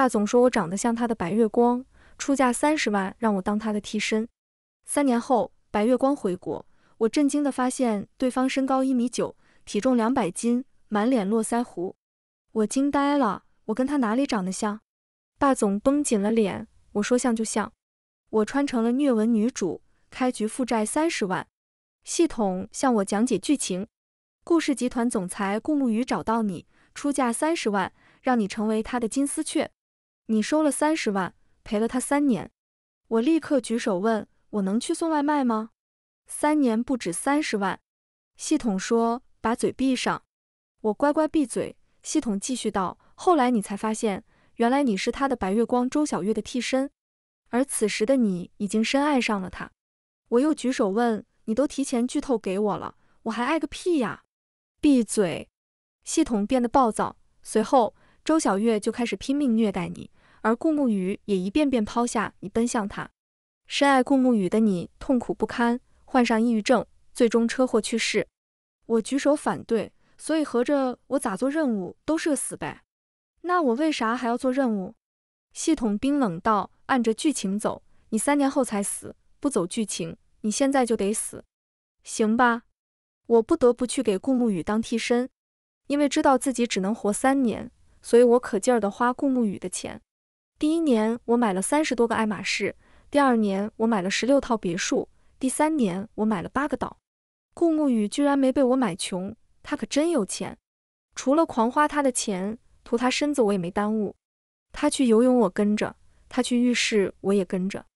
爸总说我长得像他的白月光，出价三十万让我当他的替身。三年后，白月光回国，我震惊地发现对方身高一米九，体重两百斤，满脸络腮胡。我惊呆了，我跟他哪里长得像？爸总绷紧了脸，我说像就像。我穿成了虐文女主，开局负债三十万。系统向我讲解剧情：顾氏集团总裁顾慕雨找到你，出价三十万让你成为他的金丝雀。你收了三十万，赔了他三年，我立刻举手问，我能去送外卖吗？三年不止三十万，系统说，把嘴闭上。我乖乖闭嘴。系统继续道，后来你才发现，原来你是他的白月光周小月的替身，而此时的你已经深爱上了他。我又举手问，你都提前剧透给我了，我还爱个屁呀！闭嘴。系统变得暴躁，随后周小月就开始拼命虐待你。而顾慕雨也一遍遍抛下你奔向他，深爱顾慕雨的你痛苦不堪，患上抑郁症，最终车祸去世。我举手反对，所以合着我咋做任务都是个死呗？那我为啥还要做任务？系统冰冷道：“按着剧情走，你三年后才死；不走剧情，你现在就得死，行吧？”我不得不去给顾慕雨当替身，因为知道自己只能活三年，所以我可劲儿的花顾慕雨的钱。第一年我买了三十多个爱马仕，第二年我买了十六套别墅，第三年我买了八个岛。顾沐雨居然没被我买穷，他可真有钱。除了狂花他的钱，图他身子我也没耽误。他去游泳我跟着，他去浴室我也跟着。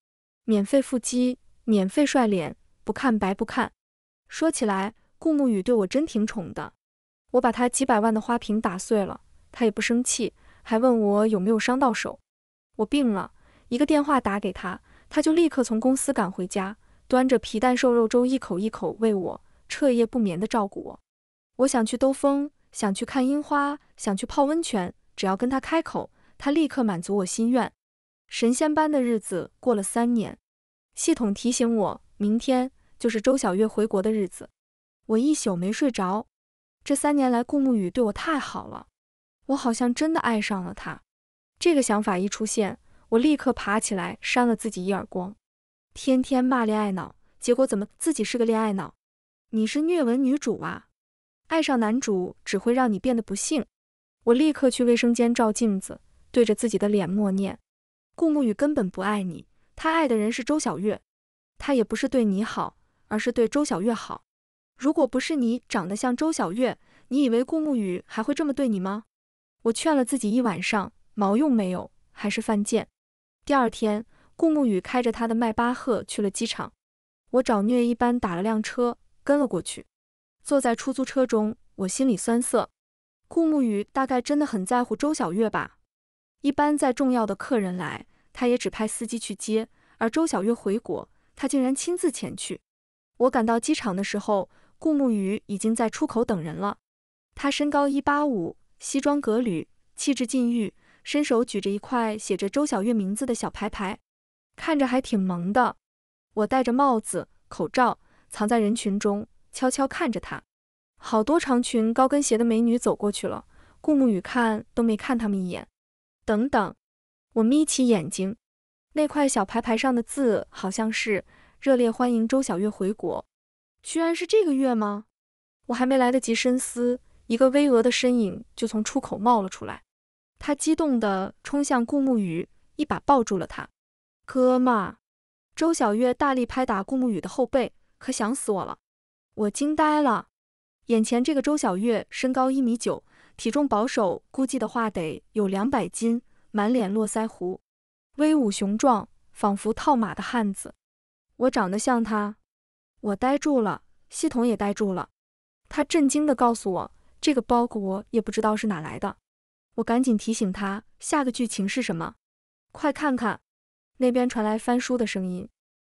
免费腹肌，免费帅脸，不看白不看。说起来，顾沐雨对我真挺宠的。我把他几百万的花瓶打碎了，他也不生气，还问我有没有伤到手。我病了，一个电话打给他，他就立刻从公司赶回家，端着皮蛋瘦肉粥一口一口喂我，彻夜不眠的照顾我。我想去兜风，想去看樱花，想去泡温泉，只要跟他开口，他立刻满足我心愿。神仙般的日子过了三年，系统提醒我，明天就是周小月回国的日子，我一宿没睡着。这三年来，顾沐雨对我太好了，我好像真的爱上了他。这个想法一出现，我立刻爬起来扇了自己一耳光，天天骂恋爱脑，结果怎么自己是个恋爱脑？你是虐文女主啊，爱上男主只会让你变得不幸。我立刻去卫生间照镜子，对着自己的脸默念：顾沐雨根本不爱你，他爱的人是周小月，他也不是对你好，而是对周小月好。如果不是你长得像周小月，你以为顾沐雨还会这么对你吗？我劝了自己一晚上。毛用没有，还是犯贱。第二天，顾沐雨开着他的迈巴赫去了机场。我找虐一般打了辆车跟了过去。坐在出租车中，我心里酸涩。顾沐雨大概真的很在乎周小月吧。一般在重要的客人来，他也只派司机去接，而周小月回国，他竟然亲自前去。我赶到机场的时候，顾沐雨已经在出口等人了。他身高一八五，西装革履，气质禁欲。伸手举着一块写着周小月名字的小牌牌，看着还挺萌的。我戴着帽子、口罩，藏在人群中，悄悄看着她。好多长裙、高跟鞋的美女走过去了，顾沐雨看都没看他们一眼。等等，我眯起眼睛，那块小牌牌上的字好像是“热烈欢迎周小月回国”。居然是这个月吗？我还没来得及深思，一个巍峨的身影就从出口冒了出来。他激动地冲向顾沐雨，一把抱住了他。哥们，周小月大力拍打顾沐雨的后背，可想死我了。我惊呆了，眼前这个周小月身高一米九，体重保守估计的话得有两百斤，满脸络腮胡，威武雄壮，仿佛套马的汉子。我长得像他？我呆住了，系统也呆住了。他震惊地告诉我，这个包裹我也不知道是哪来的。我赶紧提醒他，下个剧情是什么？快看看！那边传来翻书的声音。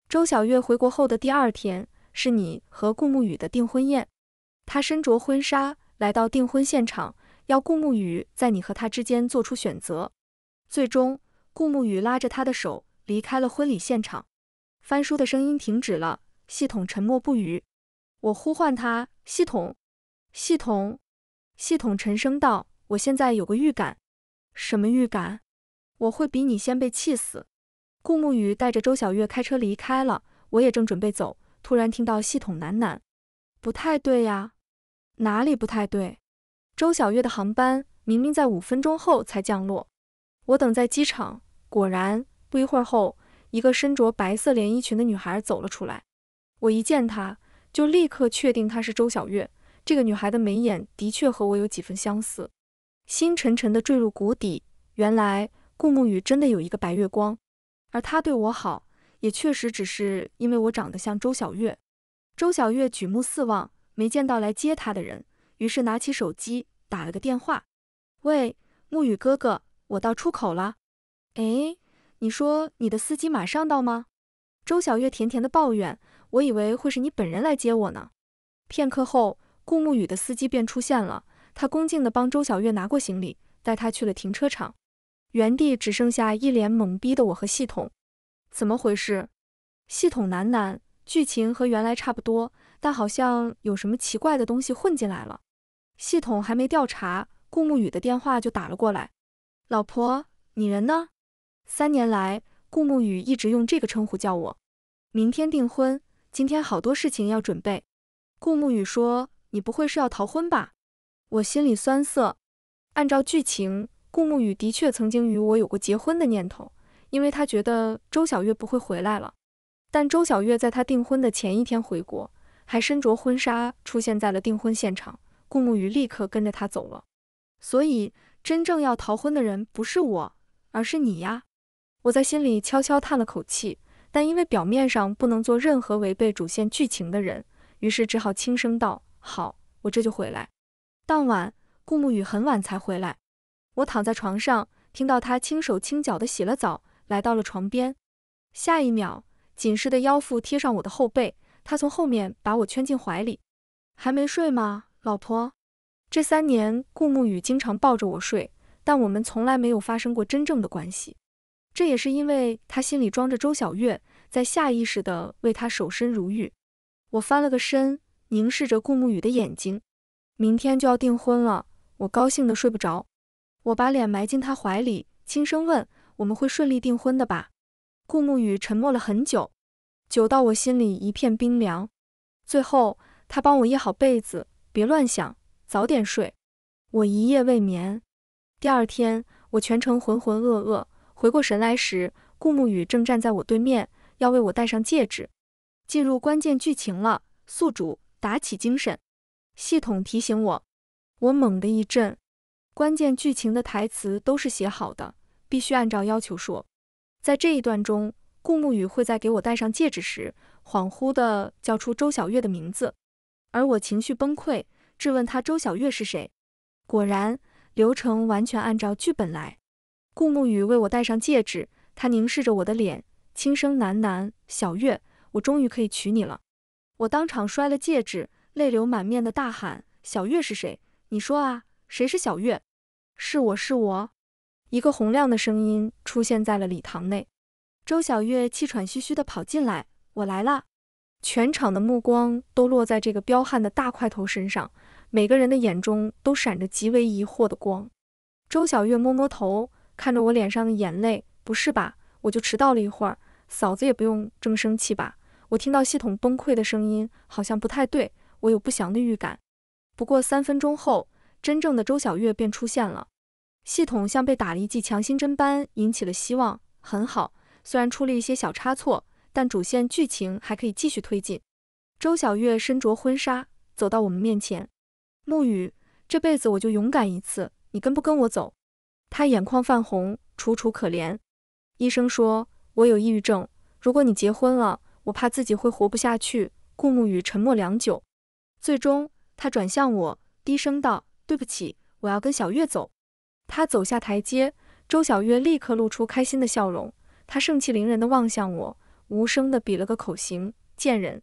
周小月回国后的第二天，是你和顾沐雨的订婚宴。她身着婚纱来到订婚现场，要顾沐雨在你和他之间做出选择。最终，顾沐雨拉着她的手离开了婚礼现场。翻书的声音停止了，系统沉默不语。我呼唤他：“系统，系统，系统。”沉声道。我现在有个预感，什么预感？我会比你先被气死。顾沐雨带着周小月开车离开了，我也正准备走，突然听到系统喃喃：“不太对呀，哪里不太对？”周小月的航班明明在五分钟后才降落，我等在机场，果然不一会儿后，一个身着白色连衣裙的女孩走了出来。我一见她，就立刻确定她是周小月。这个女孩的眉眼的确和我有几分相似。心沉沉地坠入谷底。原来顾沐雨真的有一个白月光，而他对我好，也确实只是因为我长得像周小月。周小月举目四望，没见到来接他的人，于是拿起手机打了个电话：“喂，沐雨哥哥，我到出口了。哎，你说你的司机马上到吗？”周小月甜甜地抱怨：“我以为会是你本人来接我呢。”片刻后，顾沐雨的司机便出现了。他恭敬的帮周小月拿过行李，带她去了停车场，原地只剩下一脸懵逼的我和系统。怎么回事？系统喃喃，剧情和原来差不多，但好像有什么奇怪的东西混进来了。系统还没调查，顾沐雨的电话就打了过来。老婆，你人呢？三年来，顾沐雨一直用这个称呼叫我。明天订婚，今天好多事情要准备。顾沐雨说，你不会是要逃婚吧？我心里酸涩。按照剧情，顾沐雨的确曾经与我有过结婚的念头，因为他觉得周小月不会回来了。但周小月在他订婚的前一天回国，还身着婚纱出现在了订婚现场，顾沐雨立刻跟着他走了。所以，真正要逃婚的人不是我，而是你呀！我在心里悄悄叹了口气，但因为表面上不能做任何违背主线剧情的人，于是只好轻声道：“好，我这就回来。”当晚，顾沐雨很晚才回来。我躺在床上，听到他轻手轻脚的洗了澡，来到了床边。下一秒，紧实的腰腹贴上我的后背，他从后面把我圈进怀里。还没睡吗，老婆？这三年，顾沐雨经常抱着我睡，但我们从来没有发生过真正的关系。这也是因为他心里装着周小月，在下意识的为她守身如玉。我翻了个身，凝视着顾沐雨的眼睛。明天就要订婚了，我高兴得睡不着。我把脸埋进他怀里，轻声问：“我们会顺利订婚的吧？”顾沐雨沉默了很久，久到我心里一片冰凉。最后，他帮我掖好被子，别乱想，早点睡。我一夜未眠。第二天，我全程浑浑噩噩。回过神来时，顾沐雨正站在我对面，要为我戴上戒指。进入关键剧情了，宿主打起精神。系统提醒我，我猛地一震。关键剧情的台词都是写好的，必须按照要求说。在这一段中，顾沐雨会在给我戴上戒指时，恍惚地叫出周小月的名字，而我情绪崩溃，质问他周小月是谁。果然，流程完全按照剧本来。顾沐雨为我戴上戒指，他凝视着我的脸，轻声喃喃：“小月，我终于可以娶你了。”我当场摔了戒指。泪流满面的大喊：“小月是谁？你说啊，谁是小月？是我是我。”一个洪亮的声音出现在了礼堂内。周小月气喘吁吁地跑进来：“我来了。”全场的目光都落在这个彪悍的大块头身上，每个人的眼中都闪着极为疑惑的光。周小月摸摸头，看着我脸上的眼泪：“不是吧？我就迟到了一会儿，嫂子也不用这么生气吧？我听到系统崩溃的声音，好像不太对。”我有不祥的预感，不过三分钟后，真正的周小月便出现了。系统像被打了一剂强心针般，引起了希望。很好，虽然出了一些小差错，但主线剧情还可以继续推进。周小月身着婚纱，走到我们面前。沐雨，这辈子我就勇敢一次，你跟不跟我走？她眼眶泛红，楚楚可怜。医生说，我有抑郁症，如果你结婚了，我怕自己会活不下去。顾沐雨沉默良久。最终，他转向我，低声道：“对不起，我要跟小月走。”他走下台阶，周小月立刻露出开心的笑容。他盛气凌人的望向我，无声的比了个口型：“贱人！”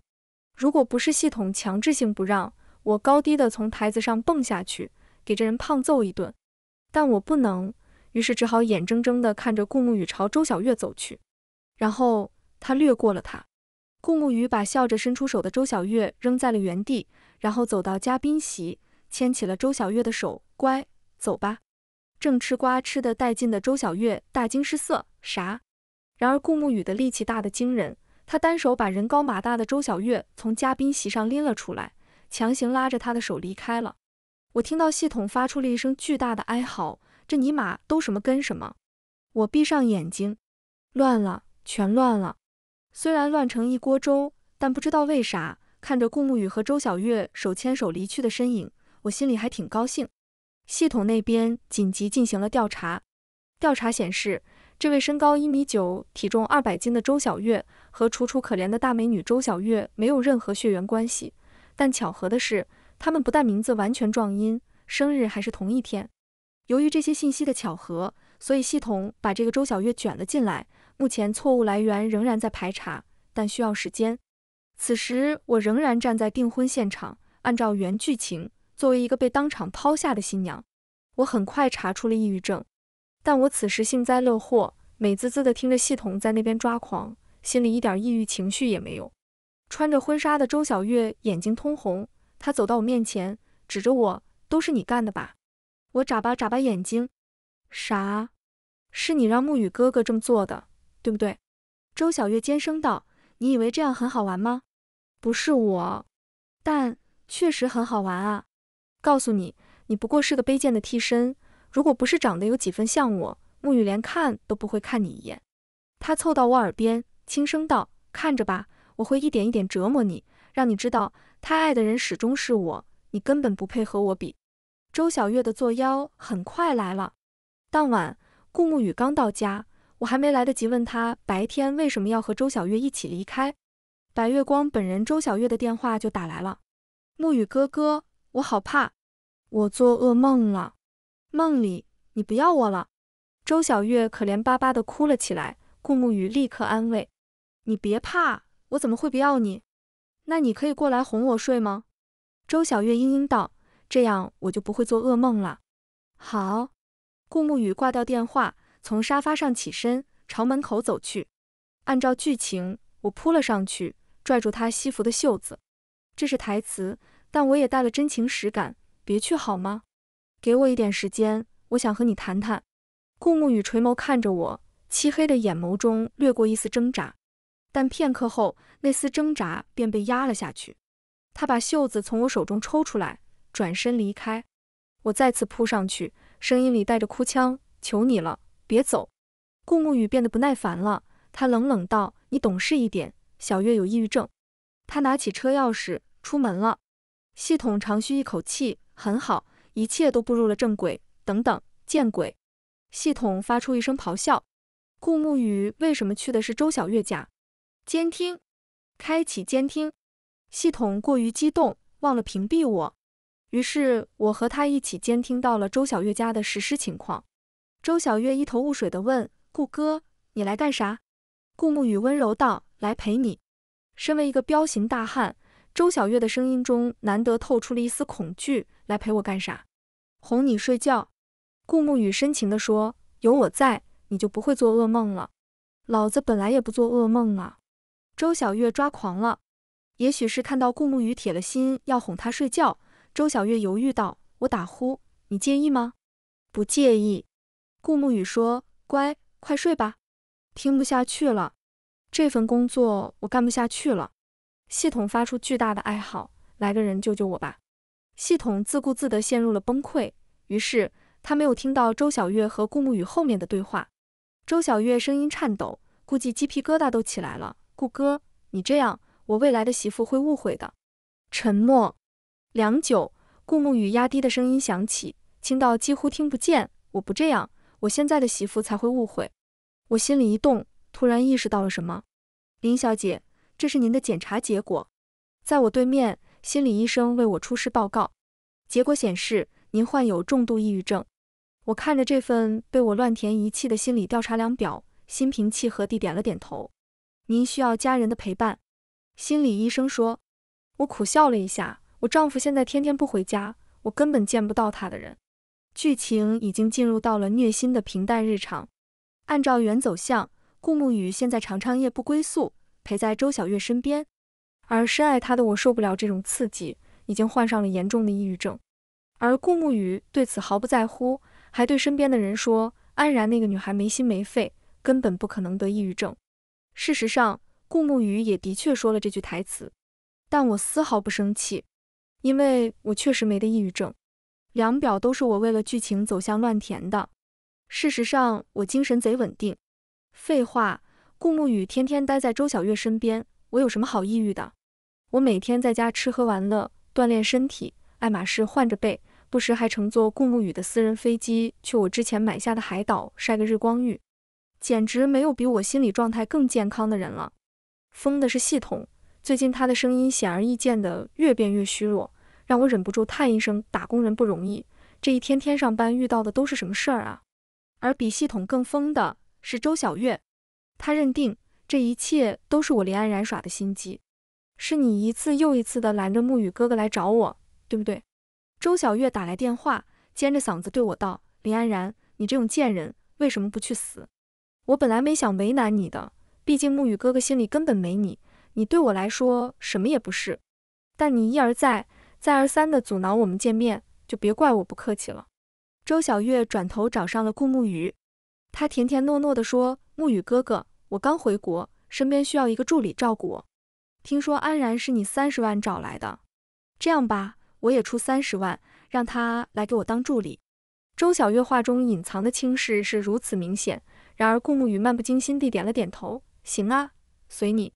如果不是系统强制性不让我高低的从台子上蹦下去，给这人胖揍一顿，但我不能，于是只好眼睁睁的看着顾沐雨朝周小月走去，然后他略过了他。顾沐雨把笑着伸出手的周小月扔在了原地，然后走到嘉宾席，牵起了周小月的手：“乖，走吧。”正吃瓜吃得带劲的周小月大惊失色：“啥？”然而顾慕雨的力气大得惊人，他单手把人高马大的周小月从嘉宾席上拎了出来，强行拉着她的手离开了。我听到系统发出了一声巨大的哀嚎：“这尼玛都什么跟什么！”我闭上眼睛，乱了，全乱了。虽然乱成一锅粥，但不知道为啥，看着顾沐雨和周小月手牵手离去的身影，我心里还挺高兴。系统那边紧急进行了调查，调查显示，这位身高一米九、体重二百斤的周小月和楚楚可怜的大美女周小月没有任何血缘关系，但巧合的是，他们不但名字完全撞音，生日还是同一天。由于这些信息的巧合，所以系统把这个周小月卷了进来。目前错误来源仍然在排查，但需要时间。此时我仍然站在订婚现场，按照原剧情，作为一个被当场抛下的新娘，我很快查出了抑郁症。但我此时幸灾乐祸，美滋滋的听着系统在那边抓狂，心里一点抑郁情绪也没有。穿着婚纱的周小月眼睛通红，她走到我面前，指着我：“都是你干的吧？”我眨巴眨巴眼睛：“啥？是你让沐雨哥哥这么做的？”对不对？周小月尖声道：“你以为这样很好玩吗？不是我，但确实很好玩啊！告诉你，你不过是个卑贱的替身，如果不是长得有几分像我，沐雨连看都不会看你一眼。”他凑到我耳边轻声道：“看着吧，我会一点一点折磨你，让你知道他爱的人始终是我，你根本不配和我比。”周小月的作妖很快来了。当晚，顾沐雨刚到家。我还没来得及问他白天为什么要和周小月一起离开，白月光本人周小月的电话就打来了。沐雨哥哥，我好怕，我做噩梦了，梦里你不要我了。周小月可怜巴巴地哭了起来。顾沐雨立刻安慰：“你别怕，我怎么会不要你？那你可以过来哄我睡吗？”周小月嘤嘤道：“这样我就不会做噩梦了。”好。顾沐雨挂掉电话。从沙发上起身，朝门口走去。按照剧情，我扑了上去，拽住他西服的袖子。这是台词，但我也带了真情实感。别去好吗？给我一点时间，我想和你谈谈。顾沐雨垂眸看着我，漆黑的眼眸中掠过一丝挣扎，但片刻后，那丝挣扎便被压了下去。他把袖子从我手中抽出来，转身离开。我再次扑上去，声音里带着哭腔：“求你了。”别走，顾沐雨变得不耐烦了。他冷冷道：“你懂事一点，小月有抑郁症。”他拿起车钥匙，出门了。系统长吁一口气：“很好，一切都步入了正轨。”等等，见鬼！系统发出一声咆哮。顾沐雨为什么去的是周小月家？监听，开启监听。系统过于激动，忘了屏蔽我。于是我和他一起监听到了周小月家的实施情况。周小月一头雾水地问：“顾哥，你来干啥？”顾沐雨温柔道：“来陪你。”身为一个彪形大汉，周小月的声音中难得透出了一丝恐惧：“来陪我干啥？”“哄你睡觉。”顾沐雨深情地说：“有我在，你就不会做噩梦了。”“老子本来也不做噩梦啊！”周小月抓狂了。也许是看到顾沐雨铁了心要哄她睡觉，周小月犹豫道：“我打呼，你介意吗？”“不介意。”顾沐雨说：“乖，快睡吧。”听不下去了，这份工作我干不下去了。系统发出巨大的哀嚎：“来个人救救我吧！”系统自顾自地陷入了崩溃，于是他没有听到周小月和顾沐雨后面的对话。周小月声音颤抖，估计鸡皮疙瘩都起来了。“顾哥，你这样，我未来的媳妇会误会的。”沉默，良久，顾沐雨压低的声音响起，轻到几乎听不见：“我不这样。”我现在的媳妇才会误会，我心里一动，突然意识到了什么。林小姐，这是您的检查结果。在我对面，心理医生为我出示报告，结果显示您患有重度抑郁症。我看着这份被我乱填一气的心理调查量表，心平气和地点了点头。您需要家人的陪伴，心理医生说。我苦笑了一下，我丈夫现在天天不回家，我根本见不到他的人。剧情已经进入到了虐心的平淡日常。按照原走向，顾慕雨现在常常夜不归宿，陪在周小月身边。而深爱她的我受不了这种刺激，已经患上了严重的抑郁症。而顾慕雨对此毫不在乎，还对身边的人说：“安然那个女孩没心没肺，根本不可能得抑郁症。”事实上，顾慕雨也的确说了这句台词，但我丝毫不生气，因为我确实没得抑郁症。两表都是我为了剧情走向乱填的。事实上，我精神贼稳定。废话，顾沐雨天天待在周小月身边，我有什么好抑郁的？我每天在家吃喝玩乐，锻炼身体，爱马仕换着背，不时还乘坐顾沐雨的私人飞机去我之前买下的海岛晒个日光浴，简直没有比我心理状态更健康的人了。疯的是系统，最近他的声音显而易见的越变越虚弱。让我忍不住叹一声，打工人不容易。这一天天上班遇到的都是什么事儿啊？而比系统更疯的是周小月，她认定这一切都是我林安然耍的心机，是你一次又一次的拦着沐雨哥哥来找我，对不对？周小月打来电话，尖着嗓子对我道：“林安然，你这种贱人，为什么不去死？我本来没想为难你的，毕竟沐雨哥哥心里根本没你，你对我来说什么也不是。但你一而再。”再而三的阻挠我们见面，就别怪我不客气了。周小月转头找上了顾沐雨，她甜甜糯糯地说：“沐雨哥哥，我刚回国，身边需要一个助理照顾。听说安然是你三十万找来的，这样吧，我也出三十万，让他来给我当助理。”周小月话中隐藏的轻视是如此明显，然而顾沐雨漫不经心地点了点头：“行啊，随你。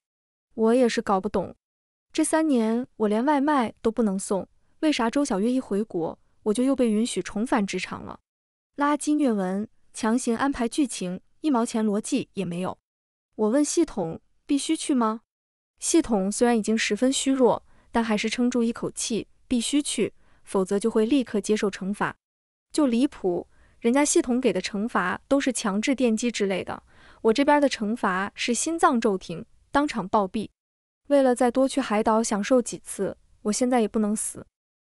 我也是搞不懂。”这三年我连外卖都不能送，为啥周小月一回国我就又被允许重返职场了？垃圾虐文，强行安排剧情，一毛钱逻辑也没有。我问系统必须去吗？系统虽然已经十分虚弱，但还是撑住一口气，必须去，否则就会立刻接受惩罚。就离谱，人家系统给的惩罚都是强制电击之类的，我这边的惩罚是心脏骤停，当场暴毙。为了再多去海岛享受几次，我现在也不能死。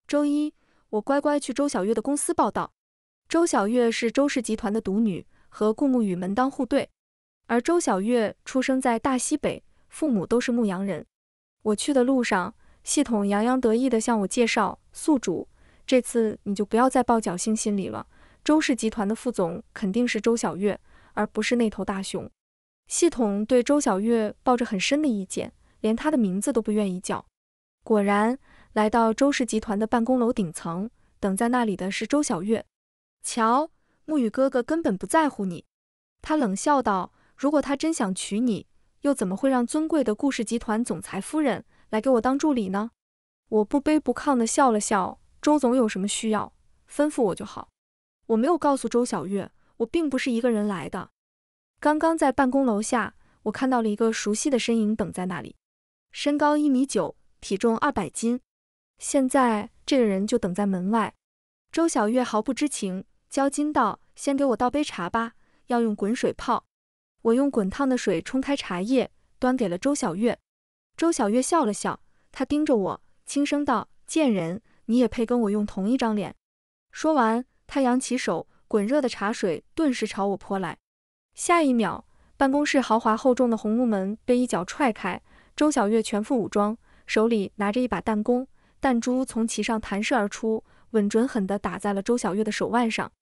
周一，我乖乖去周小月的公司报道。周小月是周氏集团的独女，和顾沐雨门当户对。而周小月出生在大西北，父母都是牧羊人。我去的路上，系统洋洋得意地向我介绍：“宿主，这次你就不要再抱侥幸心理了。周氏集团的副总肯定是周小月，而不是那头大熊。”系统对周小月抱着很深的意见。连他的名字都不愿意叫。果然，来到周氏集团的办公楼顶层，等在那里的是周小月。瞧，沐雨哥哥根本不在乎你。他冷笑道：“如果他真想娶你，又怎么会让尊贵的顾氏集团总裁夫人来给我当助理呢？”我不卑不亢地笑了笑：“周总有什么需要，吩咐我就好。”我没有告诉周小月，我并不是一个人来的。刚刚在办公楼下，我看到了一个熟悉的身影等在那里。身高一米九，体重二百斤，现在这个人就等在门外。周小月毫不知情，焦金道：“先给我倒杯茶吧，要用滚水泡。”我用滚烫的水冲开茶叶，端给了周小月。周小月笑了笑，她盯着我，轻声道：“贱人，你也配跟我用同一张脸？”说完，她扬起手，滚热的茶水顿时朝我泼来。下一秒，办公室豪华厚重的红木门被一脚踹开。周小月全副武装，手里拿着一把弹弓，弹珠从其上弹射而出，稳准狠地打在了周小月的手腕上。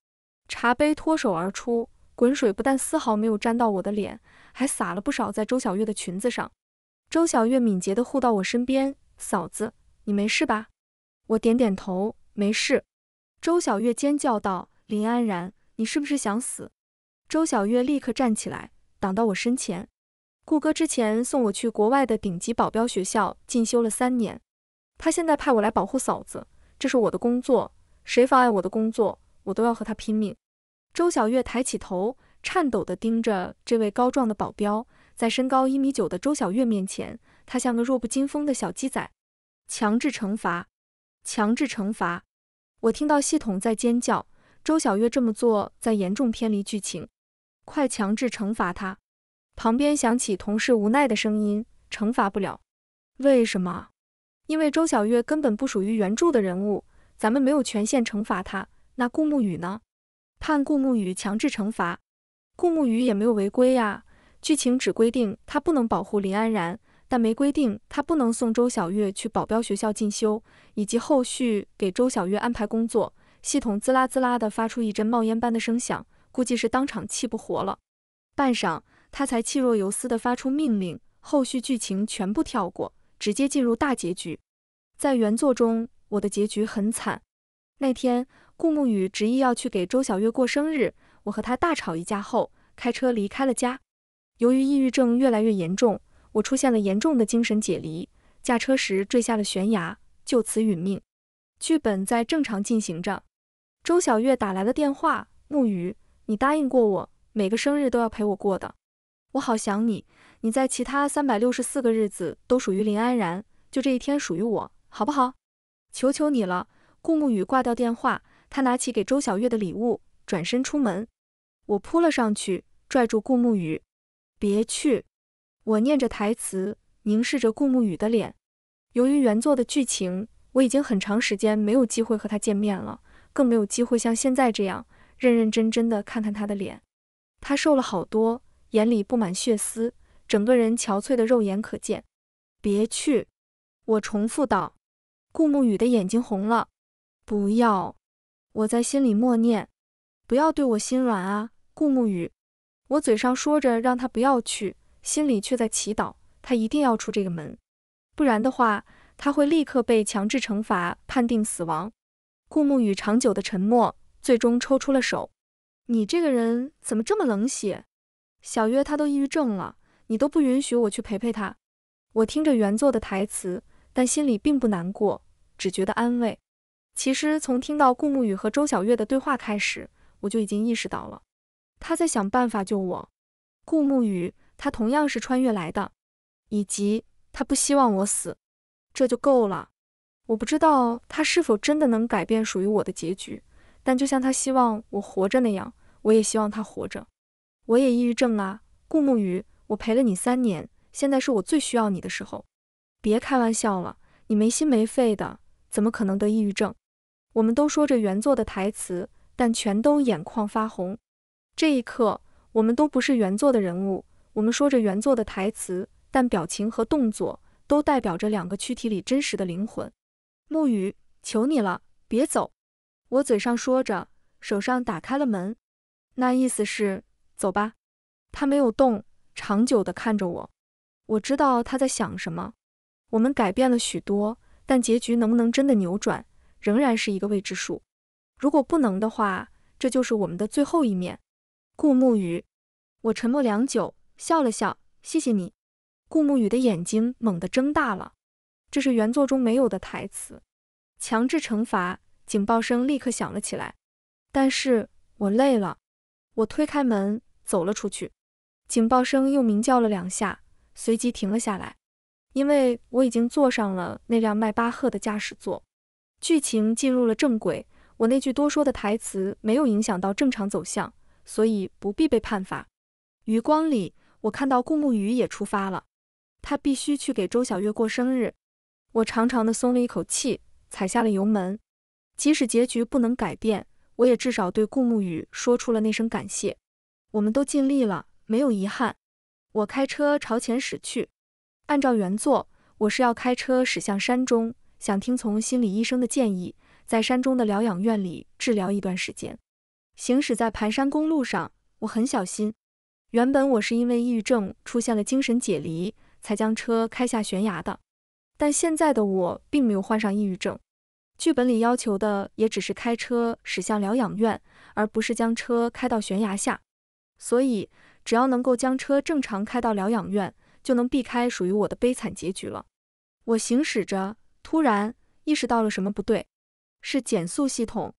茶杯脱手而出，滚水不但丝毫没有沾到我的脸，还洒了不少在周小月的裙子上。周小月敏捷地护到我身边，嫂子，你没事吧？我点点头，没事。周小月尖叫道：“林安然，你是不是想死？”周小月立刻站起来，挡到我身前。顾哥之前送我去国外的顶级保镖学校进修了三年，他现在派我来保护嫂子，这是我的工作，谁妨碍我的工作，我都要和他拼命。周小月抬起头，颤抖地盯着这位高壮的保镖，在身高一米九的周小月面前，他像个弱不禁风的小鸡仔。强制惩罚，强制惩罚！我听到系统在尖叫，周小月这么做在严重偏离剧情，快强制惩罚他！旁边响起同事无奈的声音：“惩罚不了，为什么？因为周小月根本不属于原著的人物，咱们没有权限惩罚她。那顾沐雨呢？判顾沐雨强制惩罚，顾沐雨也没有违规呀。剧情只规定他不能保护林安然，但没规定他不能送周小月去保镖学校进修，以及后续给周小月安排工作。系统滋啦滋啦的发出一阵冒烟般的声响，估计是当场气不活了。半晌。”他才气若游丝地发出命令，后续剧情全部跳过，直接进入大结局。在原作中，我的结局很惨。那天，顾沐雨执意要去给周小月过生日，我和他大吵一架后，开车离开了家。由于抑郁症越来越严重，我出现了严重的精神解离，驾车时坠下了悬崖，就此殒命。剧本在正常进行着，周小月打来了电话：“沐雨，你答应过我，每个生日都要陪我过的。”我好想你，你在其他三百六十四个日子都属于林安然，就这一天属于我，好不好？求求你了！顾慕雨挂掉电话，他拿起给周小月的礼物，转身出门。我扑了上去，拽住顾慕雨，别去！我念着台词，凝视着顾慕雨的脸。由于原作的剧情，我已经很长时间没有机会和他见面了，更没有机会像现在这样认认真真的看看他的脸。他瘦了好多。眼里布满血丝，整个人憔悴的肉眼可见。别去，我重复道。顾慕雨的眼睛红了。不要，我在心里默念。不要对我心软啊，顾慕雨。我嘴上说着让他不要去，心里却在祈祷他一定要出这个门，不然的话他会立刻被强制惩罚，判定死亡。顾慕雨长久的沉默，最终抽出了手。你这个人怎么这么冷血？小月她都抑郁症了，你都不允许我去陪陪她。我听着原作的台词，但心里并不难过，只觉得安慰。其实从听到顾沐雨和周小月的对话开始，我就已经意识到了，他在想办法救我。顾沐雨他同样是穿越来的，以及他不希望我死，这就够了。我不知道他是否真的能改变属于我的结局，但就像他希望我活着那样，我也希望他活着。我也抑郁症啊，顾沐雨，我陪了你三年，现在是我最需要你的时候。别开玩笑了，你没心没肺的，怎么可能得抑郁症？我们都说着原作的台词，但全都眼眶发红。这一刻，我们都不是原作的人物，我们说着原作的台词，但表情和动作都代表着两个躯体里真实的灵魂。沐雨，求你了，别走。我嘴上说着，手上打开了门，那意思是。走吧，他没有动，长久的看着我。我知道他在想什么。我们改变了许多，但结局能不能真的扭转，仍然是一个未知数。如果不能的话，这就是我们的最后一面。顾慕雨，我沉默良久，笑了笑。谢谢你，顾慕雨的眼睛猛地睁大了。这是原作中没有的台词。强制惩罚，警报声立刻响了起来。但是我累了，我推开门。走了出去，警报声又鸣叫了两下，随即停了下来，因为我已经坐上了那辆迈巴赫的驾驶座。剧情进入了正轨，我那句多说的台词没有影响到正常走向，所以不必被判罚。余光里，我看到顾沐雨也出发了，他必须去给周小月过生日。我长长的松了一口气，踩下了油门。即使结局不能改变，我也至少对顾沐雨说出了那声感谢。我们都尽力了，没有遗憾。我开车朝前驶去，按照原作，我是要开车驶向山中，想听从心理医生的建议，在山中的疗养院里治疗一段时间。行驶在盘山公路上，我很小心。原本我是因为抑郁症出现了精神解离，才将车开下悬崖的，但现在的我并没有患上抑郁症。剧本里要求的也只是开车驶向疗养院，而不是将车开到悬崖下。所以，只要能够将车正常开到疗养院，就能避开属于我的悲惨结局了。我行驶着，突然意识到了什么不对，是减速系统，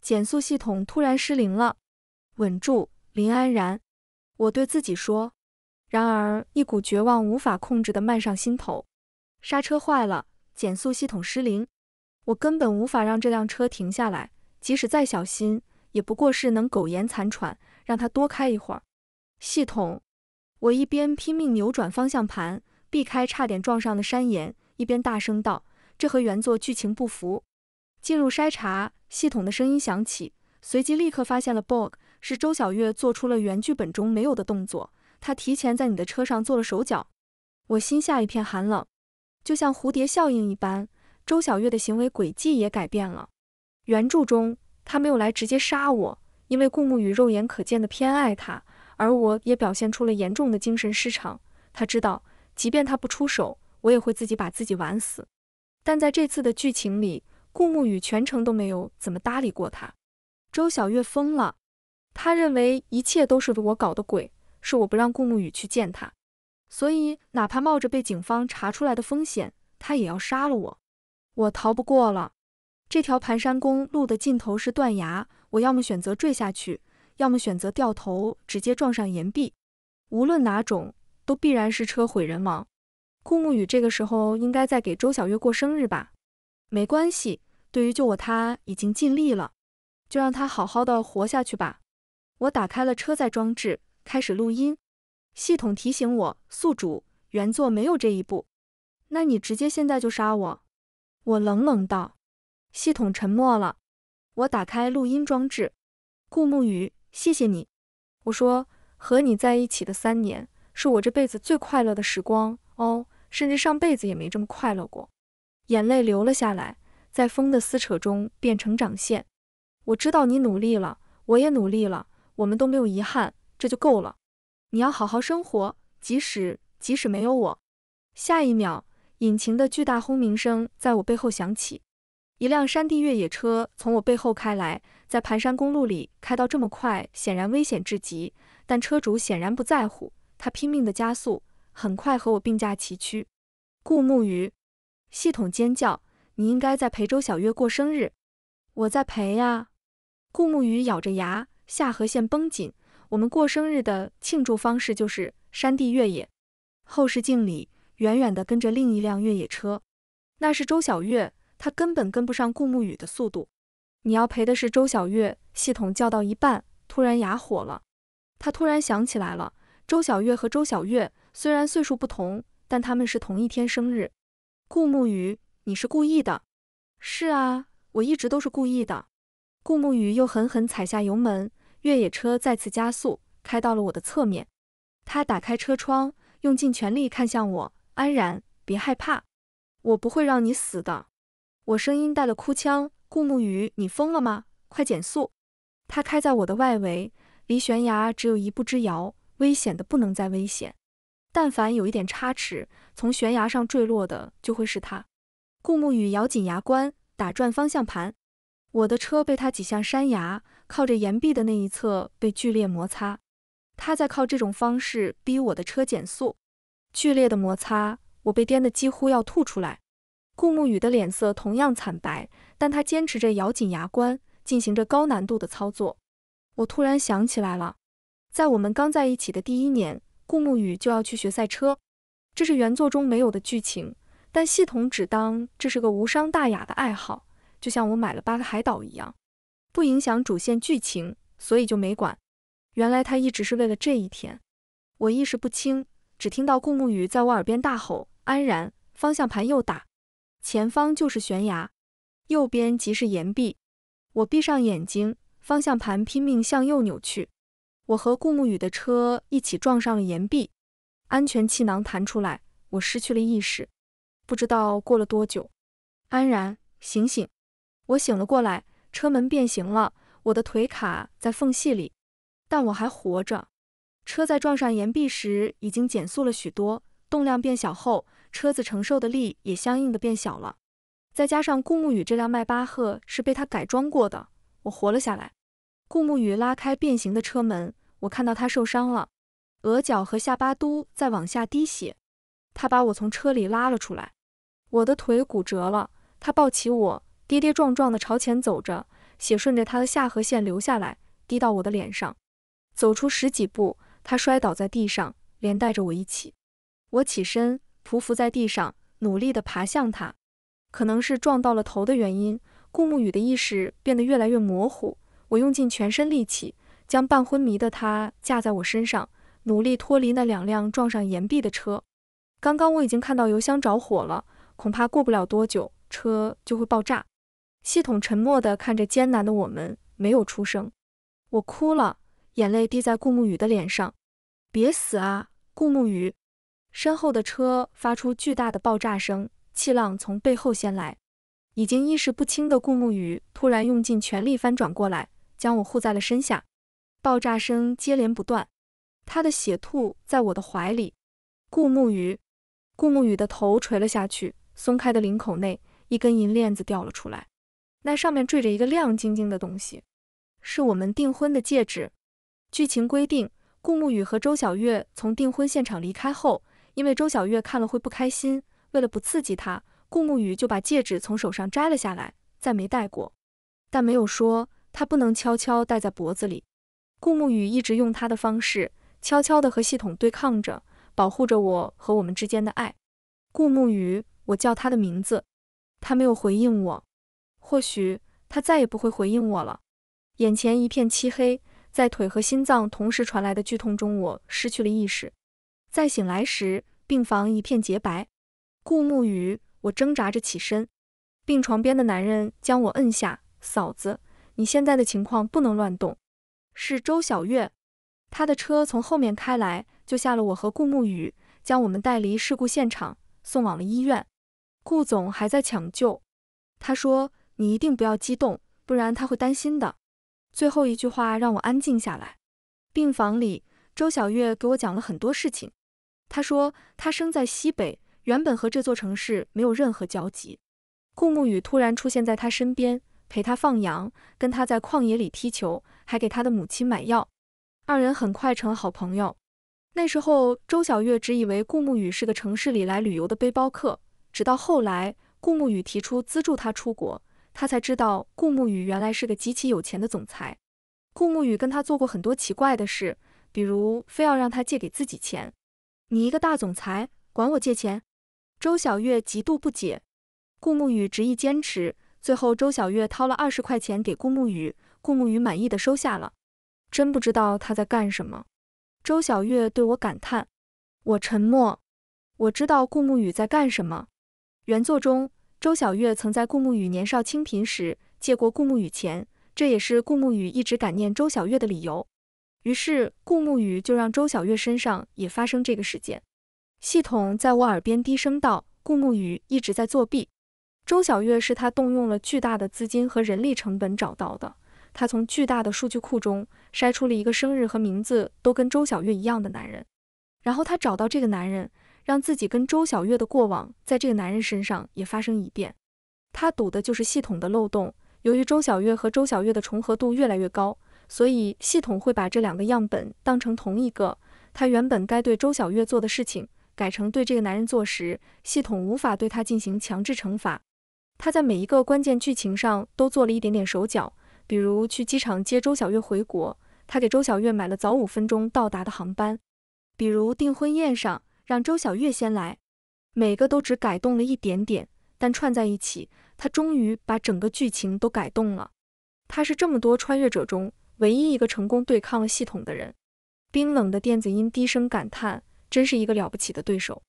减速系统突然失灵了。稳住，林安然，我对自己说。然而，一股绝望无法控制的漫上心头。刹车坏了，减速系统失灵，我根本无法让这辆车停下来，即使再小心，也不过是能苟延残喘。让他多开一会儿。系统，我一边拼命扭转方向盘避开差点撞上的山岩，一边大声道：“这和原作剧情不符。”进入筛查系统的声音响起，随即立刻发现了 bug，是周小月做出了原剧本中没有的动作。他提前在你的车上做了手脚。我心下一片寒冷，就像蝴蝶效应一般，周小月的行为轨迹也改变了。原著中，他没有来直接杀我。因为顾沐雨肉眼可见的偏爱他，而我也表现出了严重的精神失常。他知道，即便他不出手，我也会自己把自己玩死。但在这次的剧情里，顾沐雨全程都没有怎么搭理过他。周小月疯了，他认为一切都是我搞的鬼，是我不让顾沐雨去见他，所以哪怕冒着被警方查出来的风险，他也要杀了我。我逃不过了，这条盘山公路的尽头是断崖。我要么选择坠下去，要么选择掉头直接撞上岩壁，无论哪种，都必然是车毁人亡。顾沐雨这个时候应该在给周小月过生日吧？没关系，对于救我，他已经尽力了，就让他好好的活下去吧。我打开了车载装置，开始录音。系统提醒我，宿主原作没有这一步，那你直接现在就杀我。我冷冷道。系统沉默了。我打开录音装置，顾沐雨，谢谢你。我说和你在一起的三年是我这辈子最快乐的时光哦，甚至上辈子也没这么快乐过。眼泪流了下来，在风的撕扯中变成长线。我知道你努力了，我也努力了，我们都没有遗憾，这就够了。你要好好生活，即使即使没有我。下一秒，引擎的巨大轰鸣声在我背后响起。一辆山地越野车从我背后开来，在盘山公路里开到这么快，显然危险至极。但车主显然不在乎，他拼命的加速，很快和我并驾齐驱。顾木鱼，系统尖叫：“你应该在陪周小月过生日。”我在陪呀。顾木鱼咬着牙，下颌线绷紧。我们过生日的庆祝方式就是山地越野。后视镜里，远远的跟着另一辆越野车，那是周小月。他根本跟不上顾沐雨的速度。你要赔的是周小月。系统叫到一半，突然哑火了。他突然想起来了，周小月和周小月虽然岁数不同，但他们是同一天生日。顾沐雨，你是故意的。是啊，我一直都是故意的。顾沐雨又狠狠踩下油门，越野车再次加速，开到了我的侧面。他打开车窗，用尽全力看向我，安然，别害怕，我不会让你死的。我声音带了哭腔：“顾慕雨，你疯了吗？快减速！”他开在我的外围，离悬崖只有一步之遥，危险的不能再危险。但凡有一点差池，从悬崖上坠落的就会是他。顾木雨咬紧牙关，打转方向盘。我的车被他挤向山崖，靠着岩壁的那一侧被剧烈摩擦。他在靠这种方式逼我的车减速。剧烈的摩擦，我被颠得几乎要吐出来。顾沐雨的脸色同样惨白，但他坚持着咬紧牙关，进行着高难度的操作。我突然想起来了，在我们刚在一起的第一年，顾沐雨就要去学赛车，这是原作中没有的剧情。但系统只当这是个无伤大雅的爱好，就像我买了八个海岛一样，不影响主线剧情，所以就没管。原来他一直是为了这一天。我意识不清，只听到顾沐雨在我耳边大吼：“安然，方向盘右打！”前方就是悬崖，右边即是岩壁。我闭上眼睛，方向盘拼命向右扭去。我和顾沐雨的车一起撞上了岩壁，安全气囊弹出来，我失去了意识。不知道过了多久，安然，醒醒！我醒了过来，车门变形了，我的腿卡在缝隙里，但我还活着。车在撞上岩壁时已经减速了许多，动量变小后。车子承受的力也相应的变小了，再加上顾沐雨这辆迈巴赫是被他改装过的，我活了下来。顾沐雨拉开变形的车门，我看到他受伤了，额角和下巴都在往下滴血。他把我从车里拉了出来，我的腿骨折了，他抱起我，跌跌撞撞的朝前走着，血顺着他的下颌线流下来，滴到我的脸上。走出十几步，他摔倒在地上，连带着我一起。我起身。匍匐在地上，努力地爬向他。可能是撞到了头的原因，顾沐雨的意识变得越来越模糊。我用尽全身力气，将半昏迷的他架在我身上，努力脱离那两辆撞上岩壁的车。刚刚我已经看到油箱着火了，恐怕过不了多久车就会爆炸。系统沉默地看着艰难的我们，没有出声。我哭了，眼泪滴在顾沐雨的脸上。别死啊，顾沐雨！身后的车发出巨大的爆炸声，气浪从背后掀来。已经意识不清的顾沐雨突然用尽全力翻转过来，将我护在了身下。爆炸声接连不断，他的血吐在我的怀里。顾木雨，顾木雨的头垂了下去，松开的领口内一根银链子掉了出来，那上面坠着一个亮晶晶的东西，是我们订婚的戒指。剧情规定，顾木雨和周小月从订婚现场离开后。因为周小月看了会不开心，为了不刺激她，顾慕雨就把戒指从手上摘了下来，再没戴过。但没有说她不能悄悄戴在脖子里。顾慕雨一直用他的方式，悄悄地和系统对抗着，保护着我和我们之间的爱。顾慕雨，我叫他的名字，他没有回应我。或许他再也不会回应我了。眼前一片漆黑，在腿和心脏同时传来的剧痛中，我失去了意识。再醒来时，病房一片洁白。顾慕雨，我挣扎着起身，病床边的男人将我摁下。嫂子，你现在的情况不能乱动。是周小月，他的车从后面开来，救下了我和顾慕雨，将我们带离事故现场，送往了医院。顾总还在抢救，他说你一定不要激动，不然他会担心的。最后一句话让我安静下来。病房里，周小月给我讲了很多事情。他说：“他生在西北，原本和这座城市没有任何交集。顾慕雨突然出现在他身边，陪他放羊，跟他在旷野里踢球，还给他的母亲买药。二人很快成了好朋友。那时候，周小月只以为顾慕雨是个城市里来旅游的背包客。直到后来，顾慕雨提出资助他出国，他才知道顾慕雨原来是个极其有钱的总裁。顾慕雨跟他做过很多奇怪的事，比如非要让他借给自己钱。”你一个大总裁，管我借钱？周小月极度不解，顾沐雨执意坚持，最后周小月掏了二十块钱给顾沐雨，顾沐雨满意的收下了。真不知道他在干什么。周小月对我感叹，我沉默。我知道顾沐雨在干什么。原作中，周小月曾在顾沐雨年少清贫时借过顾沐雨钱，这也是顾沐雨一直感念周小月的理由。于是顾慕雨就让周小月身上也发生这个事件。系统在我耳边低声道：“顾慕雨一直在作弊，周小月是他动用了巨大的资金和人力成本找到的。他从巨大的数据库中筛出了一个生日和名字都跟周小月一样的男人，然后他找到这个男人，让自己跟周小月的过往在这个男人身上也发生一遍。他赌的就是系统的漏洞。由于周小月和周小月的重合度越来越高。”所以系统会把这两个样本当成同一个。他原本该对周小月做的事情，改成对这个男人做时，系统无法对他进行强制惩罚。他在每一个关键剧情上都做了一点点手脚，比如去机场接周小月回国，他给周小月买了早五分钟到达的航班；比如订婚宴上让周小月先来，每个都只改动了一点点，但串在一起，他终于把整个剧情都改动了。他是这么多穿越者中。唯一一个成功对抗了系统的人，冰冷的电子音低声感叹：“真是一个了不起的对手。”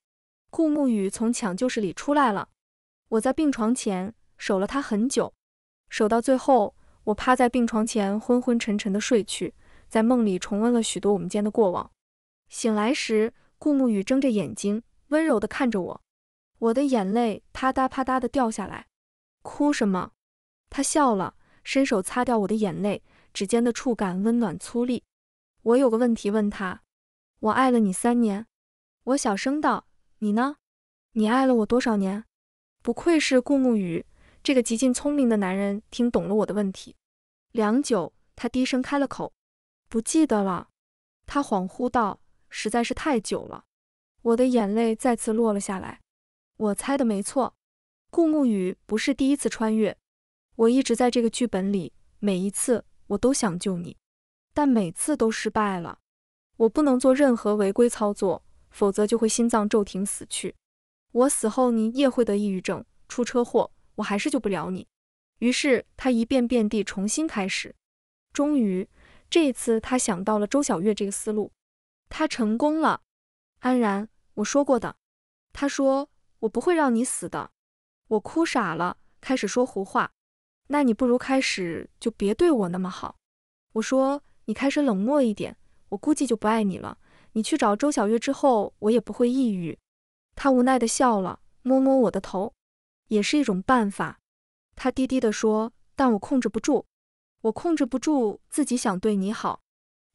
顾沐雨从抢救室里出来了，我在病床前守了他很久，守到最后，我趴在病床前昏昏沉沉的睡去，在梦里重温了许多我们间的过往。醒来时，顾沐雨睁着眼睛，温柔的看着我，我的眼泪啪嗒啪嗒的掉下来，哭什么？他笑了，伸手擦掉我的眼泪。指尖的触感温暖粗粝，我有个问题问他，我爱了你三年，我小声道，你呢？你爱了我多少年？不愧是顾沐雨，这个极尽聪明的男人听懂了我的问题。良久，他低声开了口，不记得了。他恍惚道，实在是太久了。我的眼泪再次落了下来。我猜的没错，顾沐雨不是第一次穿越，我一直在这个剧本里，每一次。我都想救你，但每次都失败了。我不能做任何违规操作，否则就会心脏骤停死去。我死后，你也会得抑郁症，出车祸，我还是救不了你。于是他一遍遍地重新开始。终于，这一次他想到了周小月这个思路，他成功了。安然，我说过的，他说我不会让你死的。我哭傻了，开始说胡话。那你不如开始就别对我那么好。我说你开始冷漠一点，我估计就不爱你了。你去找周小月之后，我也不会抑郁。他无奈的笑了，摸摸我的头，也是一种办法。他低低的说：“但我控制不住，我控制不住自己想对你好。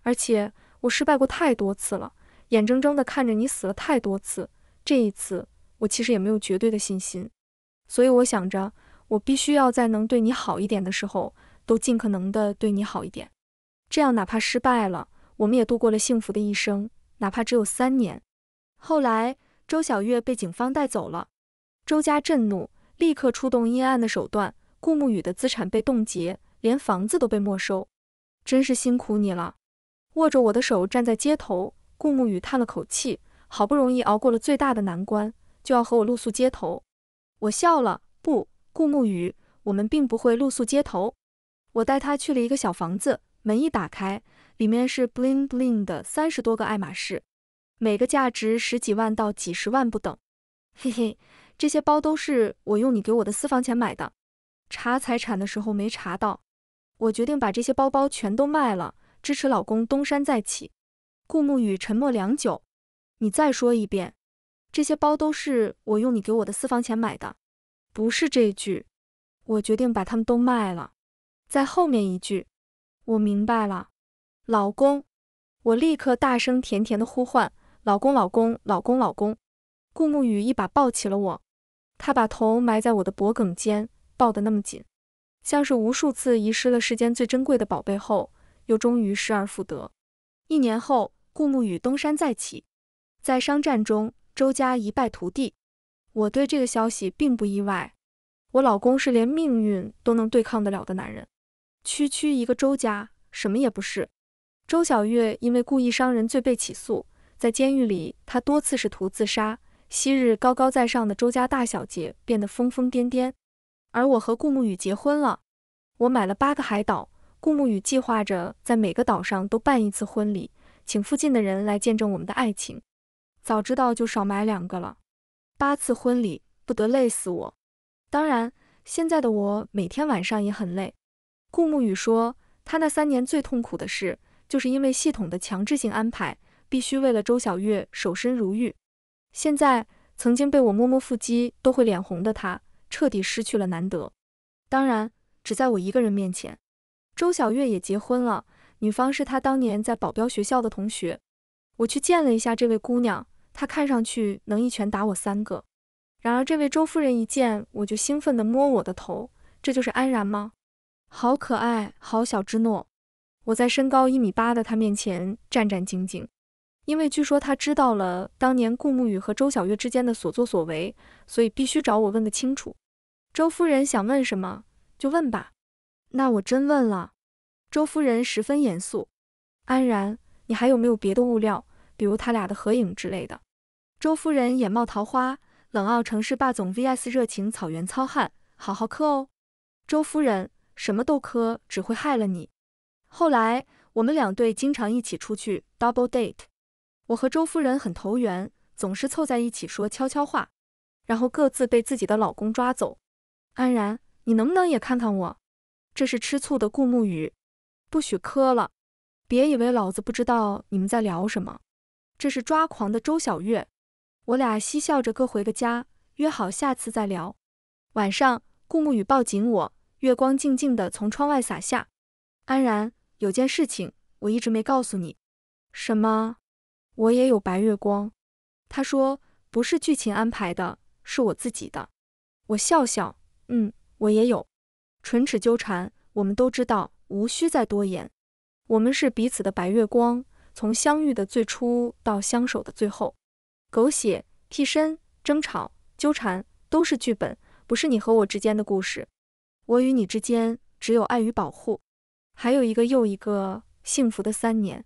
而且我失败过太多次了，眼睁睁的看着你死了太多次。这一次，我其实也没有绝对的信心。所以我想着。”我必须要在能对你好一点的时候，都尽可能的对你好一点，这样哪怕失败了，我们也度过了幸福的一生，哪怕只有三年。后来，周小月被警方带走了，周家震怒，立刻出动阴暗的手段，顾沐雨的资产被冻结，连房子都被没收，真是辛苦你了。握着我的手，站在街头，顾沐雨叹了口气，好不容易熬过了最大的难关，就要和我露宿街头。我笑了，不。顾沐雨，我们并不会露宿街头。我带他去了一个小房子，门一打开，里面是 bling bling 的三十多个爱马仕，每个价值十几万到几十万不等。嘿嘿，这些包都是我用你给我的私房钱买的。查财产的时候没查到，我决定把这些包包全都卖了，支持老公东山再起。顾沐雨沉默良久，你再说一遍，这些包都是我用你给我的私房钱买的。不是这句，我决定把他们都卖了。在后面一句，我明白了，老公，我立刻大声甜甜的呼唤老公老公老公老公。顾沐雨一把抱起了我，他把头埋在我的脖颈间，抱得那么紧，像是无数次遗失了世间最珍贵的宝贝后，又终于失而复得。一年后，顾沐雨东山再起，在商战中，周家一败涂地。我对这个消息并不意外，我老公是连命运都能对抗得了的男人。区区一个周家，什么也不是。周小月因为故意伤人罪被起诉，在监狱里，她多次试图自杀。昔日高高在上的周家大小姐变得疯疯癫癫。而我和顾慕雨结婚了，我买了八个海岛，顾慕雨计划着在每个岛上都办一次婚礼，请附近的人来见证我们的爱情。早知道就少买两个了。八次婚礼不得累死我！当然，现在的我每天晚上也很累。顾沐雨说，他那三年最痛苦的事，就是因为系统的强制性安排，必须为了周小月守身如玉。现在，曾经被我摸摸腹肌都会脸红的他，彻底失去了难得。当然，只在我一个人面前。周小月也结婚了，女方是他当年在保镖学校的同学。我去见了一下这位姑娘。他看上去能一拳打我三个。然而这位周夫人一见我就兴奋地摸我的头，这就是安然吗？好可爱，好小之诺。我在身高一米八的她面前战战兢兢，因为据说她知道了当年顾慕雨和周小月之间的所作所为，所以必须找我问个清楚。周夫人想问什么就问吧。那我真问了。周夫人十分严肃。安然，你还有没有别的物料，比如他俩的合影之类的？周夫人眼冒桃花，冷傲城市霸总 V S 热情草原糙汉，好好磕哦。周夫人什么都磕，只会害了你。后来我们两队经常一起出去 double date，我和周夫人很投缘，总是凑在一起说悄悄话，然后各自被自己的老公抓走。安然，你能不能也看看我？这是吃醋的顾慕雨，不许磕了。别以为老子不知道你们在聊什么。这是抓狂的周小月。我俩嬉笑着各回个家，约好下次再聊。晚上，顾沐雨抱紧我，月光静静的从窗外洒下。安然，有件事情我一直没告诉你。什么？我也有白月光。他说，不是剧情安排的，是我自己的。我笑笑，嗯，我也有。唇齿纠缠，我们都知道，无需再多言。我们是彼此的白月光，从相遇的最初到相守的最后。狗血、替身、争吵、纠缠，都是剧本，不是你和我之间的故事。我与你之间，只有爱与保护，还有一个又一个幸福的三年。